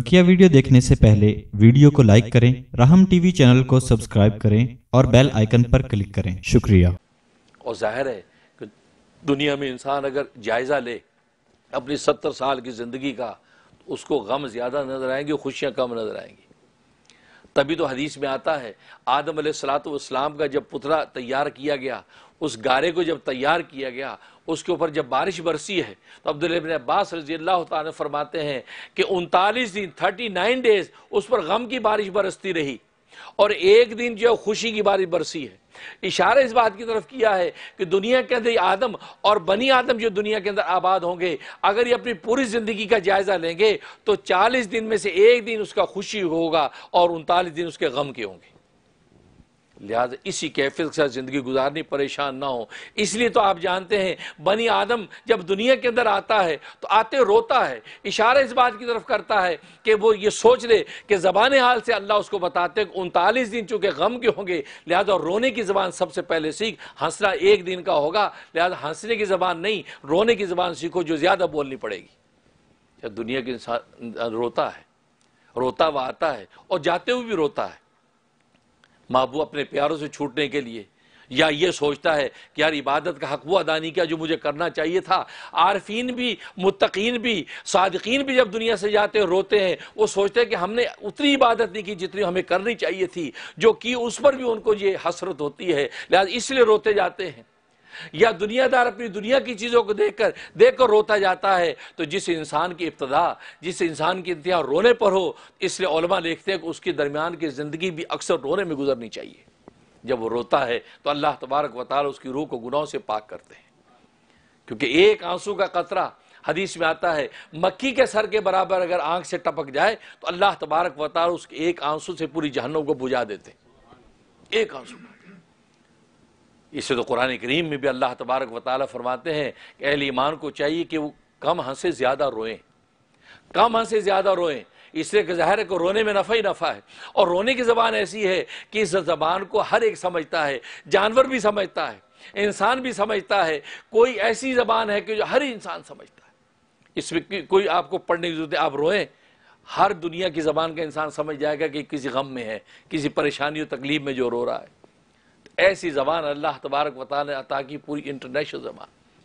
बकिया वीडियो देखने से पहले वीडियो को लाइक करें राहम टीवी चैनल को सब्सक्राइब करें और बेल आइकन पर क्लिक करें शुक्रिया और जाहिर है कि दुनिया में इंसान अगर जायज़ा ले अपनी सत्तर साल की ज़िंदगी का तो उसको गम ज़्यादा नज़र आएंगे खुशियाँ कम नज़र आएंगी तभी तो हदीस में आता है आदम सलाम का जब पुतला तैयार किया गया उस गारे को जब तैयार किया गया उसके ऊपर जब बारिश बरसी है तो अब्दुल अब्बास रजी अल्लाह तरमाते हैं कि उनतालीस दिन थर्टी नाइन डेज उस पर गम की बारिश बरसती रही और एक दिन जो खुशी की बारी बरसी है इशारा इस बात की तरफ किया है कि दुनिया के अंदर आदम और बनी आदम जो दुनिया के अंदर आबाद होंगे अगर ये अपनी पूरी ज़िंदगी का जायज़ा लेंगे तो चालीस दिन में से एक दिन उसका खुशी होगा और उनतालीस दिन उसके गम के होंगे लिहाजा इसी कैफियत के साथ ज़िंदगी गुजारनी परेशान ना हो इसलिए तो आप जानते हैं बनी आदम जब दुनिया के अंदर आता है तो आते रोता है इशारा इस बात की तरफ करता है कि वो ये सोच ले कि ज़बान हाल से अल्लाह उसको बताते हैं उनतालीस दिन चूंकि गम के होंगे लिहाजा रोने की ज़बान सबसे पहले सीख हंसना एक दिन का होगा लिहाजा हंसने की ज़बान नहीं रोने की ज़बान सीखो जो ज़्यादा बोलनी पड़ेगी दुनिया के इंसान रोता है रोता हुआ आता है और जाते हुए भी रोता है महबूब अपने प्यारों से छूटने के लिए या ये सोचता है कि यार इबादत का हक वो अदा नहीं किया जो मुझे करना चाहिए था आरफीन भी मुतकीन भी सादकिन भी जब दुनिया से जाते हैं रोते हैं वो सोचते हैं कि हमने उतनी इबादत नहीं की जितनी हमें करनी चाहिए थी जो कि उस पर भी उनको ये हसरत होती है लिहाजा इसलिए रोते जाते हैं या दुनियादार अपनी दुनिया की चीज़ों को देखकर देखकर रोता जाता है तो जिस इंसान की इब्तदा जिस इंसान की इंतहा रोने पर हो इसलिए ओलमा लिखते हैं कि उसके दरमियान की ज़िंदगी भी अक्सर रोने में गुजरनी चाहिए जब वो रोता है तो अल्लाह तबारक वाल उसकी रूह को गुनाहों से पाक करते हैं क्योंकि एक आंसू का कतरा हदीस में आता है मक्की के सर के बराबर अगर आंख से टपक जाए तो अल्लाह तबारक वाल उसके एक आंसू से पूरी जहनों को बुझा देते एक आंसू इसे तो कुरान करीम में भी अल्लाह तबारक व ताली फरमाते हैं कि अहल ईमान को चाहिए कि वो कम हंसे ज़्यादा रोए कम हंसे ज़्यादा रोएं इसलिए कि ज़ाहिर है को रोने में नफ़ा ही नफ़ा है और रोने की ज़बान ऐसी है कि इस ज़बान को हर एक समझता है जानवर भी समझता है इंसान भी समझता है कोई ऐसी ज़बान है कि जो हर इंसान समझता है इसमें कोई आपको पढ़ने की जरूरत है आप रोएं हर दुनिया की ज़बान का इंसान समझ जाएगा कि किसी गम में है किसी परेशानी और तकलीफ़ में जो रो रहा है ऐसी जबान अल्लाह तबारक ने अता की पूरी इंटरनेशनल जबान